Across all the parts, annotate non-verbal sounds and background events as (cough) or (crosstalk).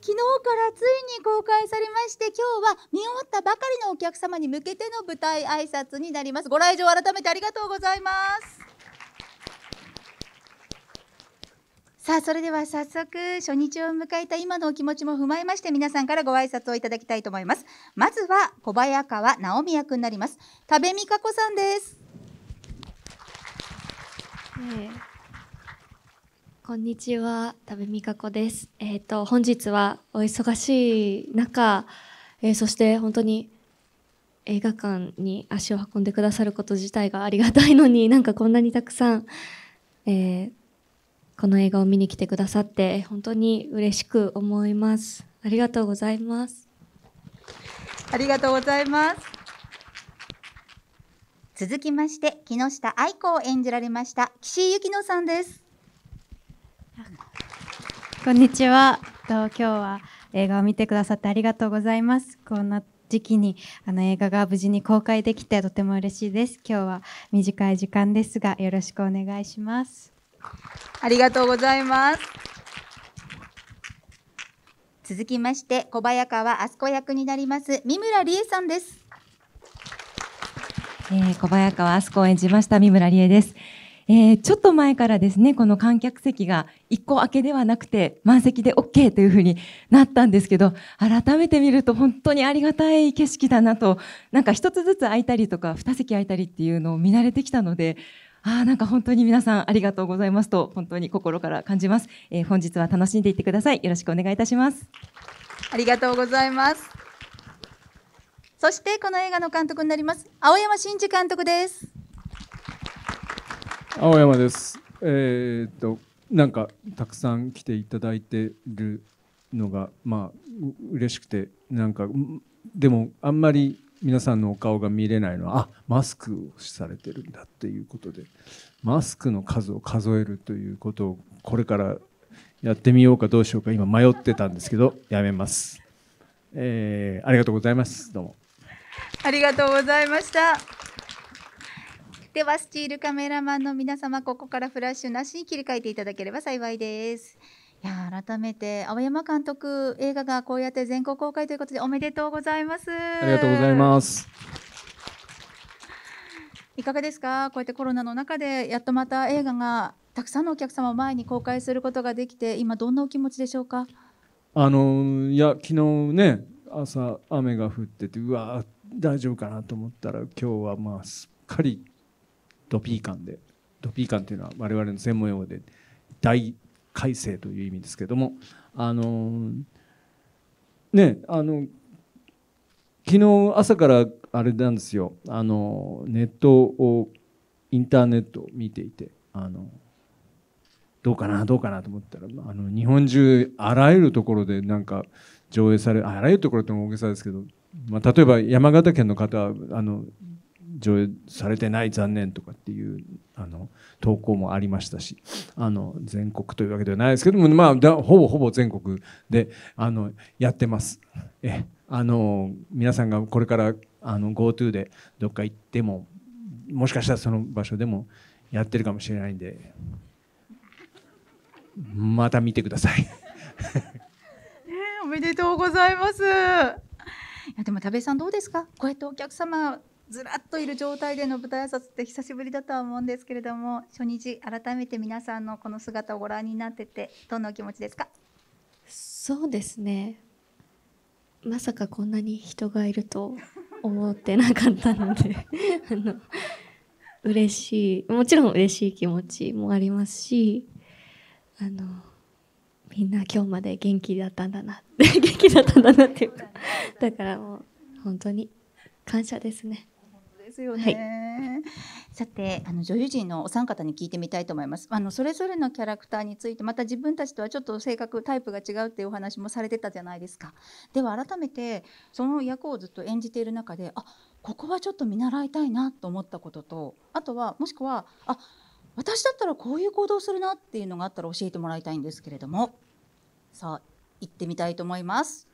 昨日からついに公開されまして今日は見終わったばかりのお客様に向けての舞台挨拶になりますご来場改めてありがとうございますさあそれでは早速初日を迎えた今のお気持ちも踏まえまして皆さんからご挨拶をいただきたいと思いますまずは小早川直美役になります多部美香子さんです、えーこんにちは、多部美香子です。えっ、ー、と、本日はお忙しい中、えー、そして本当に映画館に足を運んでくださること自体がありがたいのに、なんかこんなにたくさん、えー、この映画を見に来てくださって、本当に嬉しく思います。ありがとうございます。ありがとうございます。続きまして、木下愛子を演じられました、岸井ゆきのさんです。こんにちは。今日は映画を見てくださってありがとうございます。こんな時期にあの映画が無事に公開できてとても嬉しいです。今日は短い時間ですがよろしくお願いします。ありがとうございます。続きまして小早川あすこ役になります三村理恵さんです。えー、小早川あすこを演じました三村理恵です。えー、ちょっと前からですね、この観客席が1個空けではなくて満席で OK というふうになったんですけど、改めて見ると本当にありがたい景色だなと、なんか1つずつ空いたりとか2席空いたりっていうのを見慣れてきたので、ああ、なんか本当に皆さんありがとうございますと、本当に心から感じます。えー、本日は楽しんでいってください。よろしくお願いいたします。ありがとうございます。そしてこの映画の監督になります、青山真治監督です。青山です。えー、っとなんかたくさん来ていただいてるのがまあ嬉しくてなんかでもあんまり皆さんのお顔が見れないのはあマスクをされてるんだっていうことでマスクの数を数えるということをこれからやってみようかどうしようか今迷ってたんですけどやめます、えー、ありがとうございますどうもありがとうございましたではスチールカメラマンの皆様ここからフラッシュなしに切り替えていただければ幸いです。いや改めて青山監督映画がこうやって全国公開ということでおめでとうございます。ありがとうございます。いかがですかこうやってコロナの中でやっとまた映画がたくさんのお客様を前に公開することができて今どんなお気持ちでしょうかあのいや昨日ね朝雨が降っててうわ大丈夫かなと思ったら今日はまあすっかりドピー感でドピー感というのは我々の専門用語で大改正という意味ですけどもあのねあの昨日朝からあれなんですよあのネットをインターネットを見ていてあのどうかなどうかなと思ったらあの日本中あらゆるところでなんか上映されあらゆるところって大げさですけど、まあ、例えば山形県の方あの上映されてない残念とかっていうあの投稿もありましたしあの全国というわけではないですけども、まあ、ほぼほぼ全国であのやってます。えあの皆さんがこれからあの GoTo でどっか行ってももしかしたらその場所でもやってるかもしれないんでまた見てください (laughs) おめでとうございます。いやでも田部さんどうですかこうやってお客様ずらっといる状態での舞台挨拶って久しぶりだとは思うんですけれども初日改めて皆さんのこの姿をご覧になっててどんなお気持ちですかそうですねまさかこんなに人がいると思ってなかったので (laughs) あの嬉しいもちろん嬉しい気持ちもありますしあのみんな今日まで元気だったんだな (laughs) 元気だったんだなっていうかだからもう本当に感謝ですね。ですよね。はい、さてあの女優陣のお三方に聞いてみたいと思います。あのそれぞれのキャラクターについてまた自分たちとはちょっと性格タイプが違うっていうお話もされてたじゃないですか。では改めてその役をずっと演じている中であここはちょっと見習いたいなと思ったこととあとはもしくはあ私だったらこういう行動するなっていうのがあったら教えてもらいたいんですけれどもさあ行ってみたいと思います。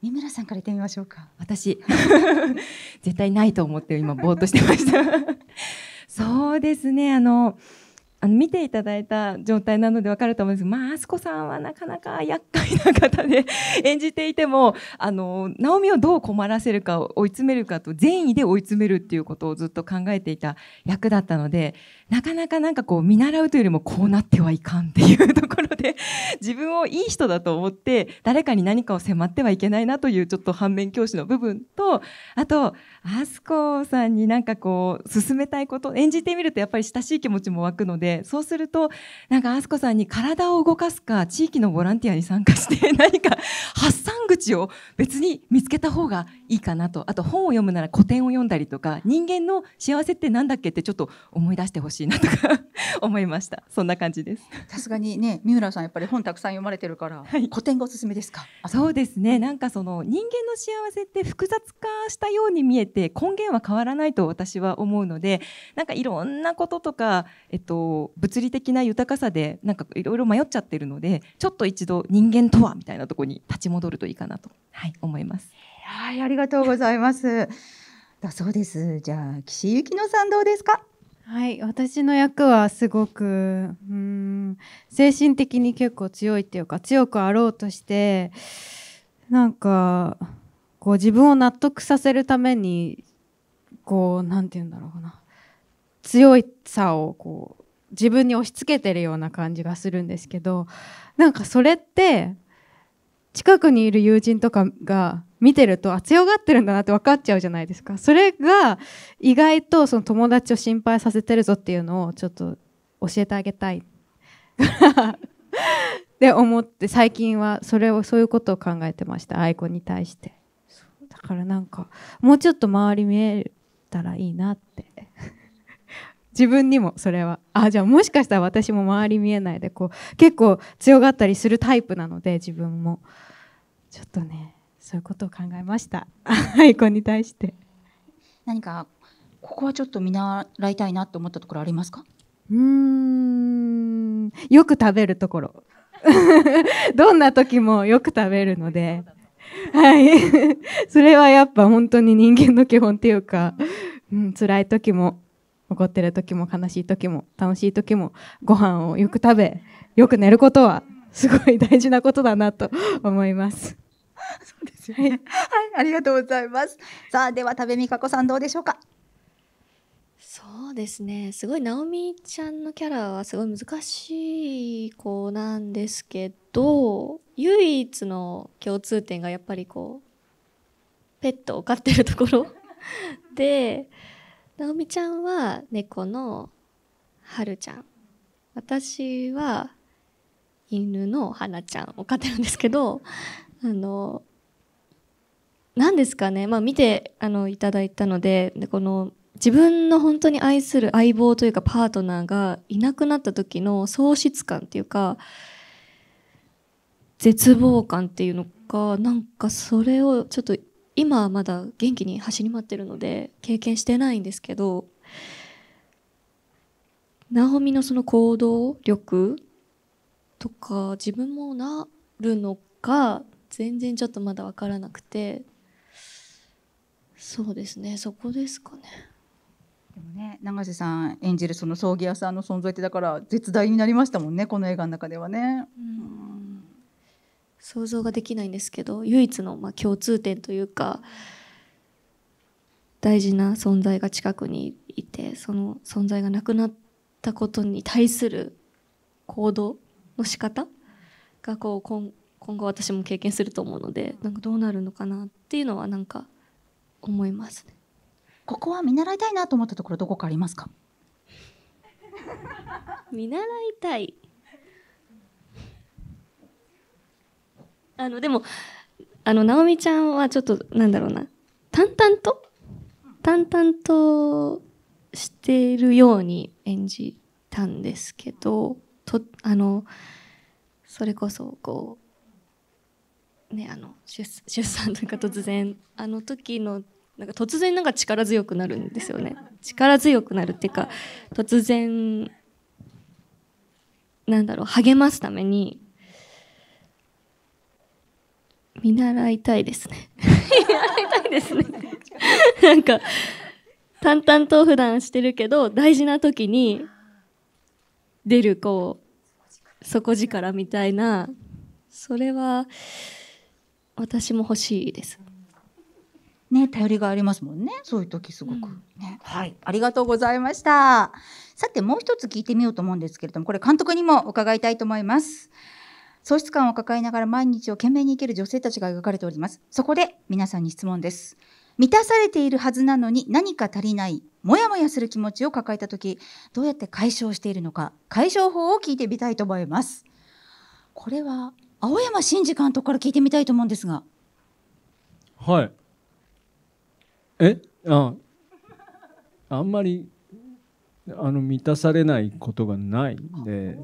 三村さんから言ってみましょうか私 (laughs) 絶対ないと思って今 (laughs) ぼーっとしてました (laughs) そうですねあのあの見ていただいた状態なので分かると思うんですが、まあ、あすさんはなかなか厄介な方で演じていてもあの直美をどう困らせるか追い詰めるかと善意で追い詰めるっていうことをずっと考えていた役だったのでなかなかなんかこう見習うというよりもこうなってはいかんっていうところで (laughs) 自分をいい人だと思って誰かに何かを迫ってはいけないなというちょっと反面教師の部分とあとあすこさんになんかこう進めたいこと演じてみるとやっぱり親しい気持ちも湧くのでそうするとなんかあすこさんに体を動かすか地域のボランティアに参加して (laughs) 何か発散口を別に見つけた方がいいかなとあと本を読むなら古典を読んだりとか人間の幸せってなんだっけってちょっと思い出してほしいしいなとか (laughs) 思いましたそんな感じですさすがにね三浦さんやっぱり本たくさん読まれてるから、はい、古典がおすすめですかそうですねなんかその人間の幸せって複雑化したように見えて根源は変わらないと私は思うのでなんかいろんなこととか、えっと、物理的な豊かさでなんかいろいろ迷っちゃってるのでちょっと一度人間とはみたいなとこに立ち戻るといいかなと、はい、思いますはいありがとうございますだそうですじゃあ岸由紀乃さんどうですかはい私の役はすごくうん精神的に結構強いっていうか強くあろうとしてなんかこう自分を納得させるためにこう何て言うんだろうな強いさをこう自分に押し付けてるような感じがするんですけどなんかそれって近くにいる友人とかが見てるとあ強がってるんだなって分かっちゃうじゃないですかそれが意外とその友達を心配させてるぞっていうのをちょっと教えてあげたいって (laughs) 思って最近はそれをそういうことを考えてましたアイコンに対してだからなんかもうちょっと周り見えたらいいなって (laughs) 自分にもそれはあじゃあもしかしたら私も周り見えないでこう結構強がったりするタイプなので自分もちょっとねそういうことを考えました。アイコンに対して。何かここはちょっと見習いたいなと思ったところありますか？うんよく食べるところ (laughs) どんな時もよく食べるので、はい、(laughs) それはやっぱ本当に人間の基本っていうか、うん、辛い時も怒ってる時も悲しい時も楽しい時もご飯をよく食べよく寝ることはすごい大事なことだなと思います。(laughs) そうですよね。はい、ありがとうございます。さあ、では、多部未華子さんどうでしょうか。そうですね。すごい、直美ちゃんのキャラはすごい難しい子なんですけど、唯一の共通点がやっぱりこう、ペットを飼ってるところ (laughs) で、直美ちゃんは猫のはるちゃん。私は犬のはなちゃんを飼ってるんですけど、あの何ですかね、まあ、見てあのいただいたのででこの自分の本当に愛する相棒というかパートナーがいなくなった時の喪失感っていうか絶望感っていうのかなんかそれをちょっと今はまだ元気に走り回ってるので経験してないんですけどナオミのその行動力とか自分もなるのか全然ちょっとまだ分からなくてそうですねそこですかね。でもね永瀬さん演じるその葬儀屋さんの存在ってだから絶大になりましたもんねこの映画の中ではね。うん想像ができないんですけど唯一のまあ共通点というか大事な存在が近くにいてその存在がなくなったことに対する行動の仕方がこう今今後私も経験すると思うのでなんかどうなるのかなっていうのはなんか思いますね。ここは見習いたいなと思ったところどこかありますか (laughs) 見習いたいあのでもあの直美ちゃんはちょっとなんだろうな淡々と淡々としてるように演じたんですけどとあのそれこそこうね、あの出産というか突然あの時のなんか突然なんか力強くなるんですよね力強くなるっていうか突然なんだろう励ますために見習いたいですね見習いたいですねなんか淡々と普段してるけど大事な時に出るこう底力みたいなそれは私も欲しいです。ね、頼りがありますもんね。そういう時すごく、ね、うん、はい。ありがとうございました。さて、もう一つ聞いてみようと思うんですけれども、これ監督にも伺いたいと思います。喪失感を抱えながら毎日を懸命に生きる女性たちが描かれております。そこで皆さんに質問です。満たされているはずなのに何か足りない、もやもやする気持ちを抱えた時、どうやって解消しているのか、解消法を聞いてみたいと思います。これは青山真司監督から聞いてみたいと思うんですがはいえああんまりあの満たされないことがないんで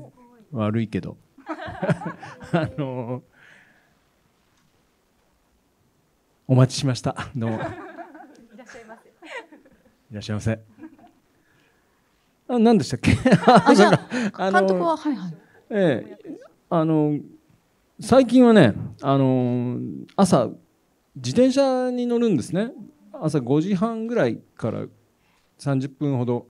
悪いけど (laughs) あのお待ちしましたどうもいらっしゃいませいらっしゃいませあなんでしたっけあじゃあ (laughs) 監督ははいはいええあの最近はね、あのー、朝自転車に乗るんですね朝5時半ぐらいから30分ほど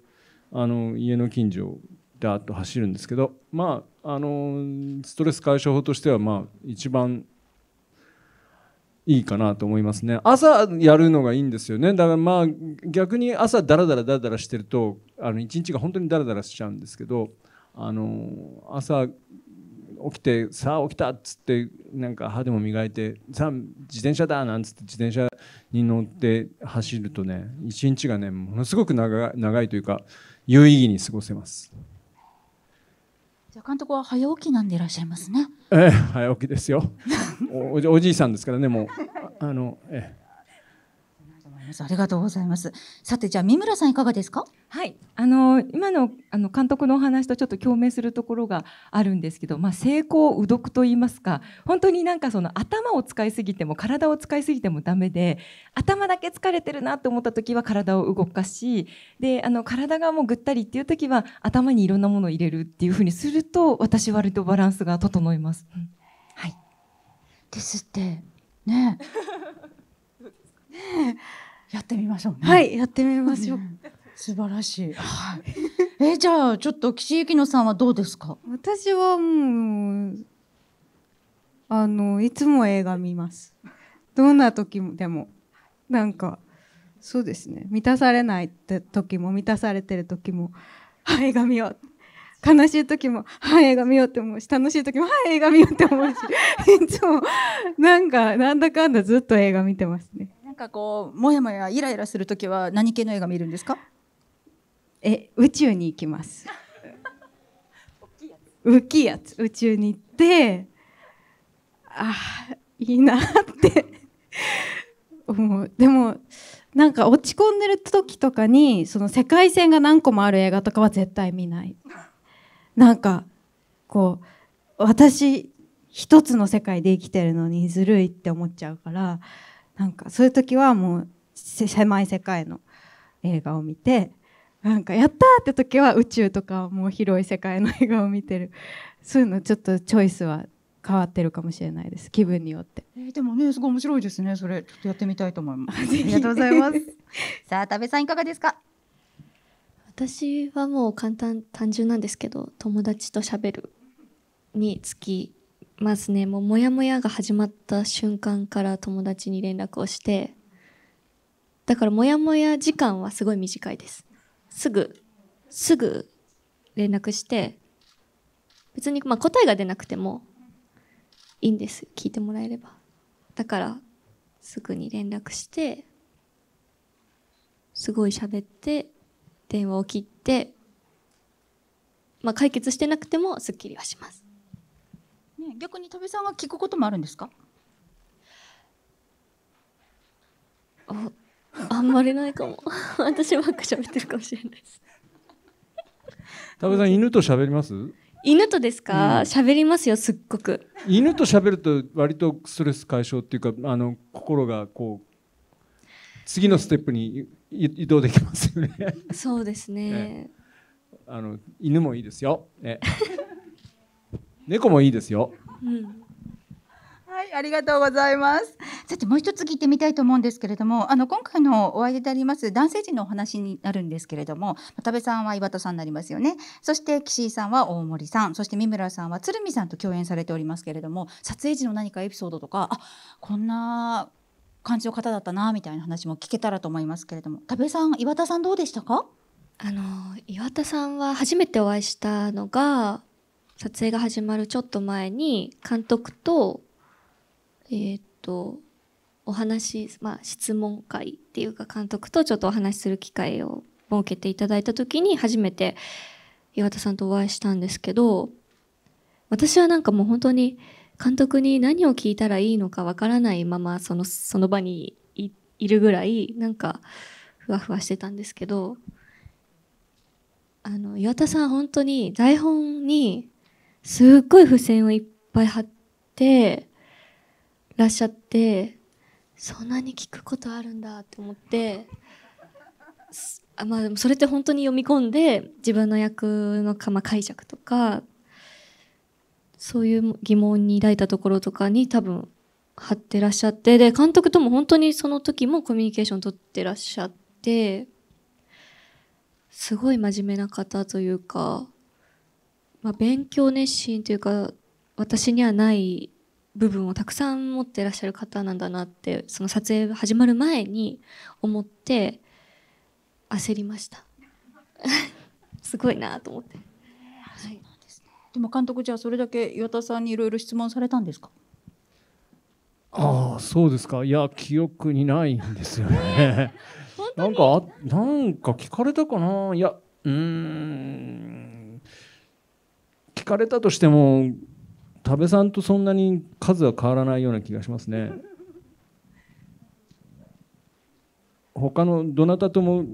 あの家の近所をダーッと走るんですけどまああのストレス解消法としてはまあ一番いいかなと思いますね朝やるのがいいんですよねだからまあ逆に朝ダラダラダラダラしてるとあの一日が本当にダラダラしちゃうんですけどあの朝起きてさあ起きたっつってなんか歯でも磨いてさあ自転車だなんつって自転車に乗って走るとね一日がねものすごく長長いというか有意義に過ごせます。じゃ監督は早起きなんでいらっしゃいますね。(laughs) ええ、早起きですよお。おじいさんですからねもうあのええ。ありがとうございます。さて、じゃあ、三村さんいかがですか。はい、あの、今の、あの、監督のお話とちょっと共鳴するところがあるんですけど、まあ、成功うどくと言いますか。本当になんか、その頭を使いすぎても、体を使いすぎてもダメで。頭だけ疲れてるなと思った時は、体を動かし。で、あの、体がもうぐったりっていう時は、頭にいろんなものを入れるっていうふうにすると、私割とバランスが整います。うん、はい。ですって。ね。ね (laughs) (laughs) やってみましょうね。はい、やってみましょう。素晴らしい。はい。えじゃあちょっと岸井ゆきのさんはどうですか。私はもうあのいつも映画見ます。どんな時でもなんかそうですね満たされないって時も満たされてる時もはい映画見よう悲しい時もはい映画見ようって思うし楽しい時もはい映画見ようって思うしいつもなんかなんだかんだずっと映画見てますね。なんかこうもやもやイライラする時は何系の映画見るんですか？え宇宙に行きます。(laughs) 大きいやつ宇宙に行ってあいいなって思うでもなんか落ち込んでる時とかにその世界線が何個もある映画とかは絶対見ないなんかこう私一つの世界で生きてるのにずるいって思っちゃうからなんかそういう時はもう狭い世界の映画を見てなんかやったって時は宇宙とかもう広い世界の映画を見てるそういうのちょっとチョイスは変わってるかもしれないです気分によって、えー、でもねすごい面白いですねそれちょっとやってみたいと思いますありがとうございます (laughs) さあ田部さんいかがですか私はもう簡単単純なんですけど友達と喋るにつきまずねもうモヤモヤが始まった瞬間から友達に連絡をしてだからモヤモヤ時間はすごい短いですすぐすぐ連絡して別にまあ答えが出なくてもいいんです聞いてもらえればだからすぐに連絡してすごい喋って電話を切ってまあ解決してなくてもすっきりはします逆に戸部さんは聞くこともあるんですかあんまりないかも (laughs) 私ばっか喋ってるかもしれないです田部さん犬と喋ります犬とですか喋、うん、りますよすっごく犬と喋ると割とストレス解消っていうかあの心がこう次のステップに移動できますよねそうですね、ね、あの犬もいいですよ、ね猫もいいですよ。うんはい、ありがとうございます。さて、もう一つ聞いてみたいと思うんですけれども、あの今回のお相手であります男性陣のお話になるんですけれども、渡部さんは岩田さんになりますよね。そして岸井さんは大森さん、そして三村さんは鶴見さんと共演されておりますけれども、撮影時の何かエピソードとか、あ、こんな感じの方だったなみたいな話も聞けたらと思いますけれども、田部さん、岩田さんどうでしたか？あの岩田さんは初めてお会いしたのが撮影が始まるちょっと前に監督とえっ、ー、とお話、まあ、質問会っていうか監督とちょっとお話しする機会を設けていただいた時に初めて岩田さんとお会いしたんですけど私はなんかもう本当に監督に何を聞いたらいいのかわからないままそのその場にいるぐらいなんかふわふわしてたんですけどあの岩田さん本当に台本にすっごい付箋をいっぱい貼ってらっしゃってそんなに聞くことあるんだって思ってあまあでもそれって本当に読み込んで自分の役のか、まあ、解釈とかそういう疑問に抱いたところとかに多分貼ってらっしゃってで監督とも本当にその時もコミュニケーション取ってらっしゃってすごい真面目な方というかまあ、勉強熱心というか私にはない部分をたくさん持ってらっしゃる方なんだなってその撮影始まる前に思って焦りました (laughs) すごいなと思って、はい、でも監督じゃあそれだけ岩田さんにいろいろ質問されたんですかああそうですかいや記憶にないんですよね (laughs) なんかなんか聞かれたかないやうん聞かれたとしても多部さんとそんなに数は変わらないような気がしますね。(laughs) 他のどなたとも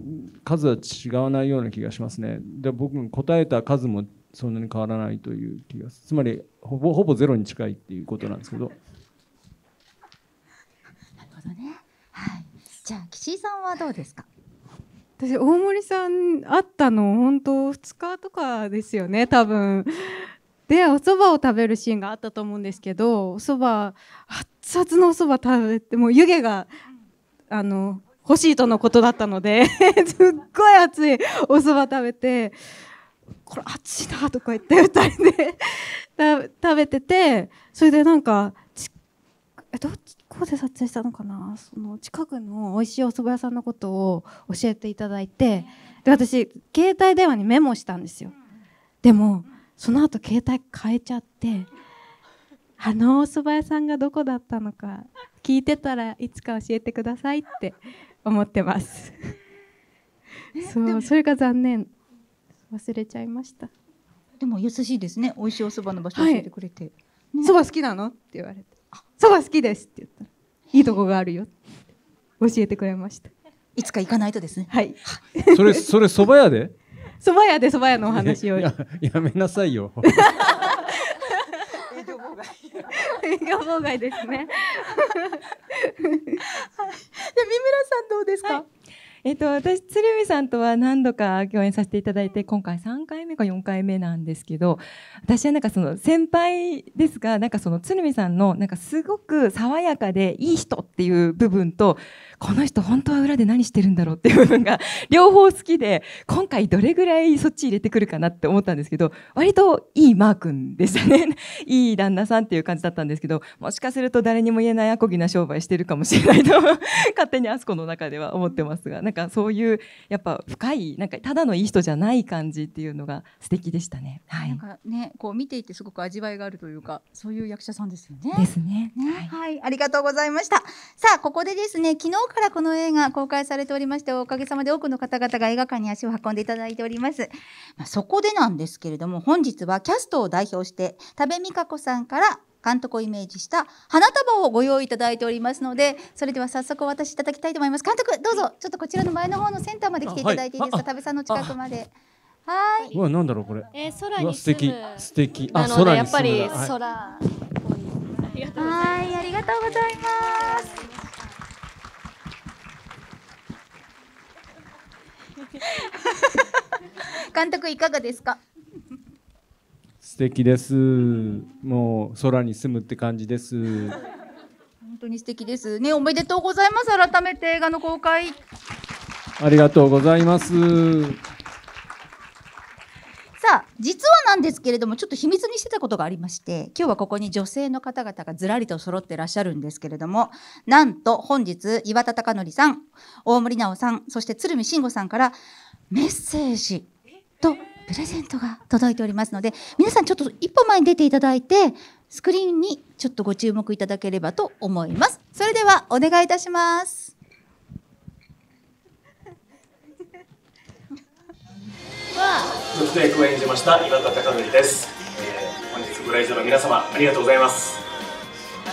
数は違わないような気がしますね。で僕答えた数もそんなに変わらないという気がつまりほぼほぼゼロに近いっていうことなんですけど。(laughs) なるほどね。はい。じゃあ岸井さんはどうですか。私大森さん会ったの本当2日とかですよね多分でお蕎麦を食べるシーンがあったと思うんですけどお蕎麦熱々のお蕎麦食べてもう湯気があの欲しいとのことだったので (laughs) すっごい熱いお蕎麦食べてこれ熱いなとか言って2人で (laughs) 食べててそれでなんかえどっちこで撮影したのかなその近くの美味しいお蕎麦屋さんのことを教えていただいてで私携帯電話にメモしたんですよでもその後携帯変えちゃってあのお蕎麦屋さんがどこだったのか聞いてたらいつか教えてくださいって思ってますそうそれが残念忘れちゃいましたでも優しいですね美味しいお蕎麦の場所教えてくれて、はいね、蕎麦好きなのって言われてそば好きですって言ったら、いいとこがあるよ教えてくれました。いつか行かないとですね。はい。(laughs) それ、それ蕎麦屋で蕎麦屋で蕎麦屋のお話を。ややめなさいよ。(laughs) 営業妨害。営業妨害ですね。はい、じゃ三村さんどうですか、はいえっと、私鶴見さんとは何度か共演させていただいて今回3回目か4回目なんですけど私はなんかその先輩ですがなんかその鶴見さんのなんかすごく爽やかでいい人っていう部分とこの人本当は裏で何してるんだろうっていう部分が (laughs) 両方好きで今回どれぐらいそっち入れてくるかなって思ったんですけど割といいマー君でしたね (laughs) いい旦那さんっていう感じだったんですけどもしかすると誰にも言えないアコギな商売してるかもしれないと (laughs) 勝手にあそこの中では思ってますがなんかそういうやっぱ深いなんかただのいい人じゃない感じっていうのが素敵でしたね。はい、なんかねこう見ていてすごく味わいがあるというかそういう役者さんですよね。ですね。ねはい、はい、ありがとうございました。さあここでですね昨日からこの映画公開されておりましておかげさまで多くの方々が映画館に足を運んでいただいております、まあ、そこでなんですけれども本日はキャストを代表して多部未華子さんから監督をイメージした花束をご用意いただいておりますのでそれでは早速お渡しいただきたいと思います監督どうぞちょっとこちらの前の方のセンターまで来ていただいていいですか、多部さんの近くまではい。うわ、なんだろう、これ。えー、空に素敵。素敵。あ、空やっぱり、空。はい、ありがとうございます。(laughs) 監督いかがですか素敵ですもう空に住むって感じです本当に素敵ですねおめでとうございます改めて映画の公開ありがとうございますた、実はなんですけれども、ちょっと秘密にしてたことがありまして、今日はここに女性の方々がずらりと揃ってらっしゃるんですけれども、なんと本日、岩田貴則さん、大森奈緒さん、そして鶴見慎吾さんからメッセージとプレゼントが届いておりますので、皆さんちょっと一歩前に出ていただいて、スクリーンにちょっとご注目いただければと思います。それではお願いいたします。わそして役を演じました岩田貴則です、えー、本日ご来場の皆様ありがとうございます、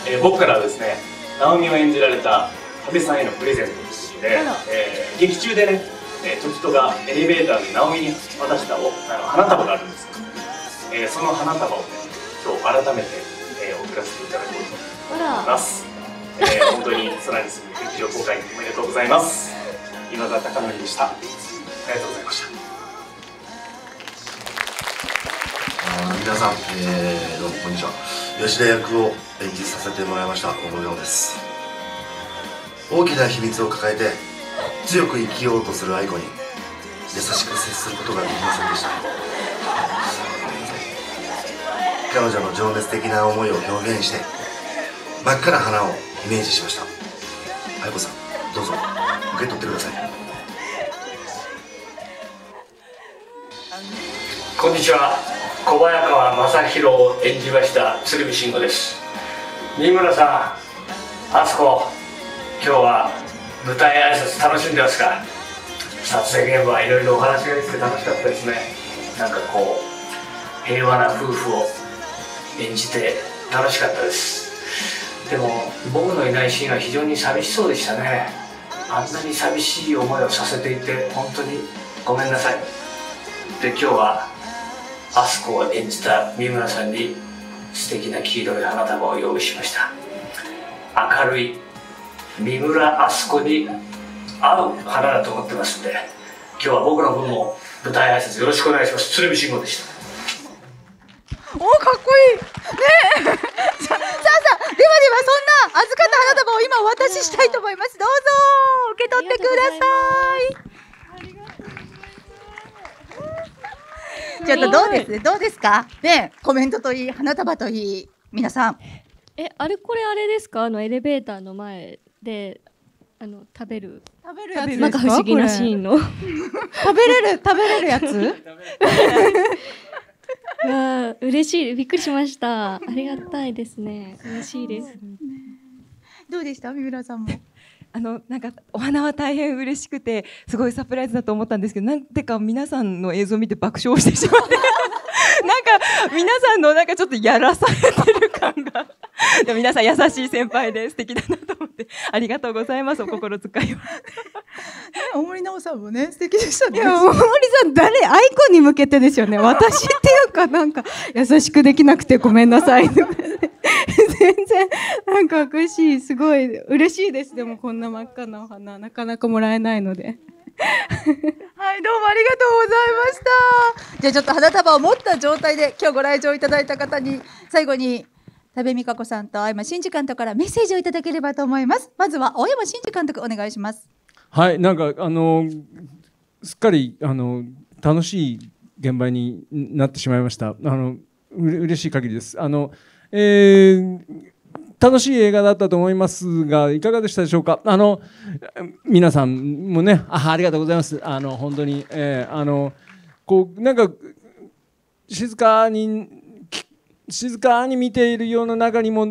えー、僕からはですね直美を演じられた多部さんへのプレゼントとしで、えー、劇中でね、え時人がエレベーターで直美に渡したおあの花束があるんですえー、その花束をね今日改めて、えー、送らせていただこうと思います、えー、本当に空に住む劇場公開おめでとうございます今田貴則でしたありがとうございました皆さん、えー、どうもこんにちは吉田役を演じさせてもらいました小野亮です大きな秘密を抱えて強く生きようとする愛子に優しく接することができませんでした彼女の情熱的な思いを表現して真っ赤な花をイメージしました愛子さんどうぞ受け取ってくださいこんにちは小早川正弘を演じました鶴見慎吾です三村さんあすこ今日は舞台挨拶楽しんでますか撮影現場はいろいろお話ができて楽しかったですねなんかこう平和な夫婦を演じて楽しかったですでも僕のいないシーンは非常に寂しそうでしたねあんなに寂しい思いをさせていて本当にごめんなさいで今日はアスコを演じた三村さんに素敵な黄色い花束を用意しました明るい三村アスコに合う花だと思ってますんで今日は僕の分も舞台挨拶よろしくお願いします鶴見慎吾でしたおかっこいいねえ (laughs) さあさあではではそんな預かった花束を今お渡ししたいと思いますどうぞ受け取ってくださいちょっとどうですどうですかねコメントといい花束といい皆さんえあれこれあれですかあのエレベーターの前であの食べる食べるやつなんか不思議なシーンの食べれる食べれるやつ (laughs) わあ、嬉しいびっくりしましたありがたいですね嬉しいですどうでした三浦さんもあのなんかお花は大変嬉しくてすごいサプライズだと思ったんですけどなんてか皆さんの映像を見て爆笑してしまってなんか皆さんのなんかちょっとやらされてる感がでも皆さん優しい先輩で素敵だなと思ってありがとうございますお心遣いはね、大森直さんもね素敵でしたねいや大森さん誰アイコンに向けてですよね私っていうかなんか優しくできなくてごめんなさい (laughs) かくしい、すごい嬉しいです。でもこんな真っ赤なお花、なかなかもらえないので。はい、どうもありがとうございました。じゃあちょっと花束を持った状態で今日ご来場いただいた方に最後に多部美香子さんと青山真司監督からメッセージをいただければと思います。まずは青山真司監督お願いします。はい、なんかあのすっかりあの楽しい現場になってしまいました。あの嬉しい限りです。あの、えー楽しい映画だったと思いますがいかがでしたでしょうかあの皆さんもねあありがとうございますあの本当に、えー、あのこうなんか静かに静かに見ているような中にも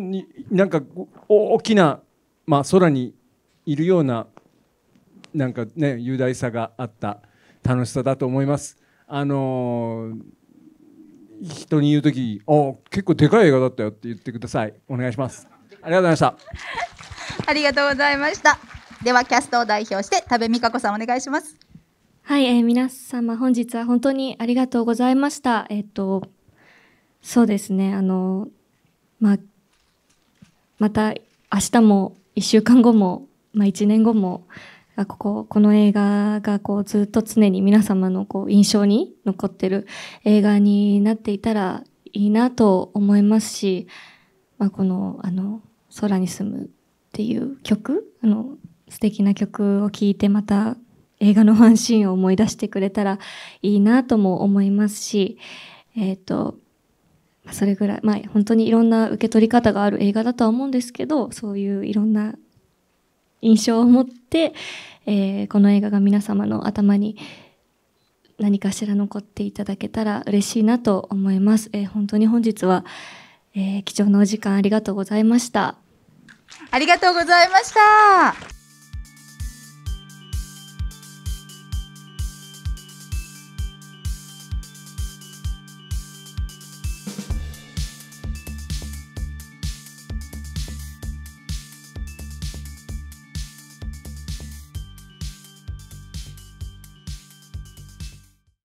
なんか大きな、まあ、空にいるようななんかね雄大さがあった楽しさだと思います。あの人に言う時「お結構でかい映画だったよ」って言ってくださいお願いします。ありがとうございました。ありがとうございました。ではキャストを代表して多部美香子さんお願いします。はい、えー、皆様本日は本当にありがとうございました。えっ、ー、とそうですねあのままた明日も1週間後も、ま1年後もこここの映画がこうずっと常に皆様のこう印象に残ってる映画になっていたらいいなと思いますし、まあ、このあの空に住むっていう曲あの素敵な曲を聴いてまた映画のワンシーンを思い出してくれたらいいなとも思いますし、えっ、ー、と、それぐらい、まあ本当にいろんな受け取り方がある映画だとは思うんですけど、そういういろんな印象を持って、えー、この映画が皆様の頭に何かしら残っていただけたら嬉しいなと思います。えー、本当に本日は、えー、貴重なお時間ありがとうございました。ありがとうございました。